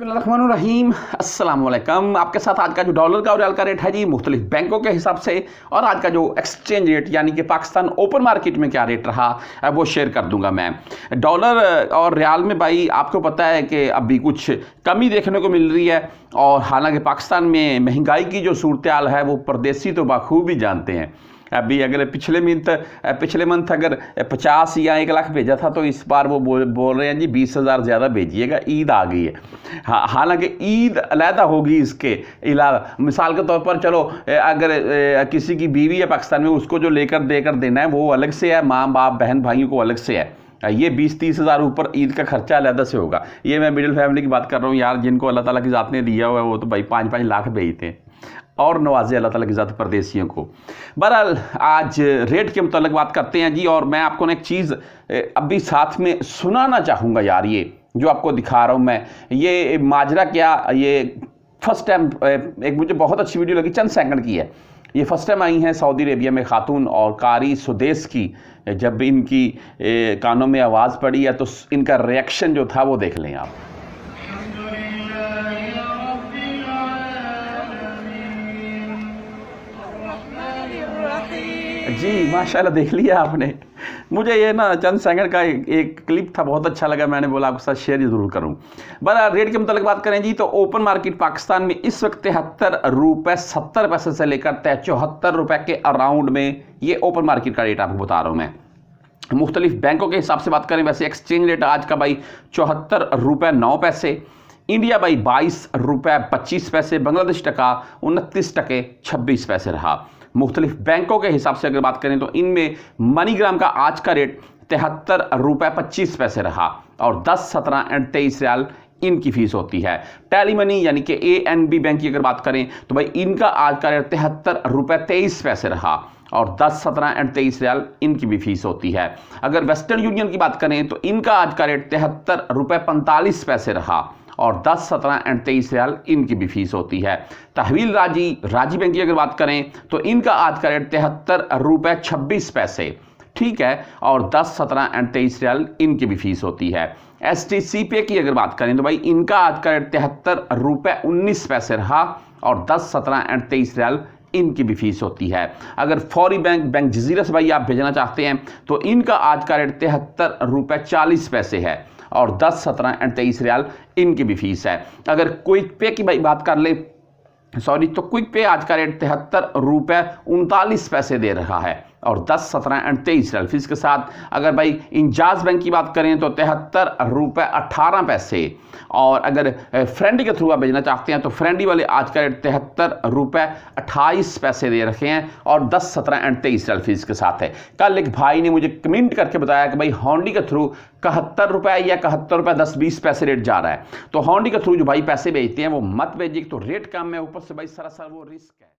रहीम अस्सलाम आपके साथ आज का जो डॉलर का और रियाल का रेट है जी मुख्तलिफ बैंकों के हिसाब से और आज का जो एक्सचेंज रेट यानी कि पाकिस्तान ओपन मार्केट में क्या रेट रहा वो शेयर कर दूंगा मैं डॉलर और रियाल में भाई आपको पता है कि अभी कुछ कमी देखने को मिल रही है और हालांकि पाकिस्तान में महंगाई की जो सूरत है वो परदेसी तो बखूबी जानते हैं अभी अगर पिछले मंथ पिछले मंथ अगर पचास या एक लाख भेजा था तो इस बार वो बोल बोल रहे हैं जी बीस हज़ार ज़्यादा भेजिएगा ईद आ गई है हाँ हालांकि ईद अलहदा होगी इसके अलावा मिसाल के तौर पर चलो अगर किसी की बीवी है पाकिस्तान में उसको जो लेकर देकर देना है वो अलग से है माँ बाप बहन भाइयों को अलग से है ये बीस तीस हज़ार ऊपर ईद का खर्चा अलहदा से होगा ये मैं मिडिल फैमिली की बात कर रहा हूँ यार जिनको अल्लाह ताला की ज़ात ने दिया हुआ है वो तो भाई पाँच पाँच लाख भेजते हैं और नवाजे अल्लाह ताला की ज़्यादा परदेसियों को बहरहाल आज रेट के मतलब बात करते हैं जी और मैं आपको ना एक चीज़ अभी साथ में सुनाना चाहूँगा यार ये जो आपको दिखा रहा हूँ मैं ये माजरा क्या ये फर्स्ट टाइम एक मुझे बहुत अच्छी वीडियो लगी चंद सेकंड की है ये फर्स्ट टाइम आई हैं सऊदी अरेबिया में खातून और कारी स्वदेश की जब इनकी कानों में आवाज़ पड़ी है तो इनका रिएक्शन जो था वो देख लें आप जी माशाल्लाह देख लिया आपने मुझे ये ना चंद सेंगर का एक, एक क्लिप था बहुत अच्छा लगा मैंने बोला आपके साथ शेयर जरूर करूं बड़ा रेट के मुतल बात करें जी तो ओपन मार्केट पाकिस्तान में इस वक्त तिहत्तर रुपये सत्तर पैसे से लेकर चौहत्तर रुपये के अराउंड में ये ओपन मार्केट का रेट आपको बता रहा हूँ मैं मुख्तलिफ बैंकों के हिसाब से बात करें वैसे एक्सचेंज रेट आज का भाई चौहत्तर रुपये नौ पैसे इंडिया भाई बाईस रुपये पच्चीस पैसे बांग्लादेश टका उनतीस टके छब्बीस पैसे रहा मुख्तलिफ बैंकों के हिसाब से अगर बात करें तो इनमें मनीग्राम का आज का रेट तिहत्तर रुपये पच्चीस पैसे रहा और दस सत्रह एंड तेईस रियाल इनकी फीस होती है टैली मनी यानी कि ए एन बी बैंक की अगर बात करें तो भाई इनका आज का रेट तिहत्तर रुपये तेईस पैसे रहा और दस सत्रह एंड तेईस रियाल इनकी भी फीस होती है अगर वेस्टर्न यूनियन की बात करें तो इनका आज का रेट तिहत्तर रुपये पैंतालीस पैसे रहा और दस सत्रह एंड तेईस रियाल इनकी भी फीस होती है तहवील राजी राजी बैंक की अगर बात करें तो इनका आज का रेट तिहत्तर रुपये छब्बीस पैसे ठीक है और 10, 17 एंड 23 रियाल इनकी भी फीस होती है एस टी सी पे की अगर बात करें तो भाई इनका आज का रेट तिहत्तर रुपये उन्नीस पैसे रहा और दस सत्रह एंड तेईस रियाल इनकी भी फीस होती है अगर फौरी बैंक बैंक जजीरा से भाई आप भेजना चाहते हैं तो इनका आज का रेट तिहत्तर रुपये चालीस पैसे है और दस सत्रह एंड तेईस रियाल इनकी भी फीस है अगर क्विक पे की बात कर ले सॉरी तो क्विक पे आज का रेट तिहत्तर रुपये उनतालीस पैसे दे रहा है और 10 17 एंड 23 रियल फीस के साथ अगर भाई इंजाज बैंक की बात करें तो तिहत्तर रुपये अट्ठारह पैसे और अगर फ्रेंडी के थ्रू आप भेजना चाहते हैं तो फ्रेंडी वाले आज का रेट तिहत्तर रुपये अट्ठाईस पैसे दे रखे हैं और 10 17 एंड 23 रियल फीस के साथ है कल एक भाई ने मुझे कमेंट करके बताया कि भाई हॉन्डी के थ्रू कहत्तर रुपये या कहत्तर रुपये दस बीस पैसे रेट जा रहा है तो हॉन्डी के थ्रू जो भाई पैसे भेजते हैं वो मत भेजिए तो रेट कम है ऊपर से भाई सरासर वो रिस्क है